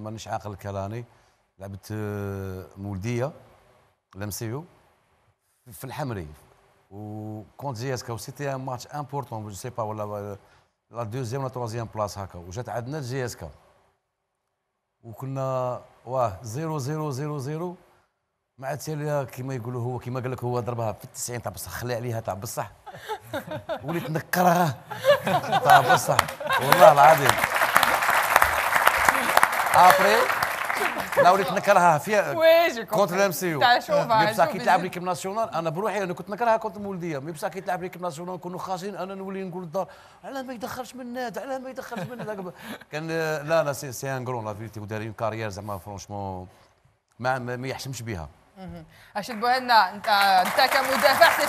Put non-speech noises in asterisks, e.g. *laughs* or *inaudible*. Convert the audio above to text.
مانيش عاقل الكراني لعبت آه، مولديه لمسيو في الحمري وكونت زياس كاو سيتي ان ماتش امبورتون جو سي با ولا آه، لا دوزيام ولا تروازيام بلاص هكا وجات عندنا جي اس كا وكنا واه زيرو زيرو زيرو زيرو مع تالي كيما يقولوا هو كيما قال لك هو ضربها في التسعين تاع بصح خلي عليها تاع بصح *laughs* وليت نكرها *laughs* تاع بصح والله العظيم ابري لا وليت نكرهها في كونتر الام سي يو مي بصح كي تلعب ليكيب ناسيونال انا بروحي انا كنت نكرهها كونتر مولديه مي بصح كي تلعب ليكيب ناسيونال نكونوا خاسرين انا نولي نقول للدار علاه ما يدخلش من ناد علاه ما يدخلش من ناد كان لا لا سي, سي ان كرون لا فيتي ودار كاريير كارير زعما فرونشمون ما, ما يحشمش بها اها اش بوهنا انت انت كمدافع سي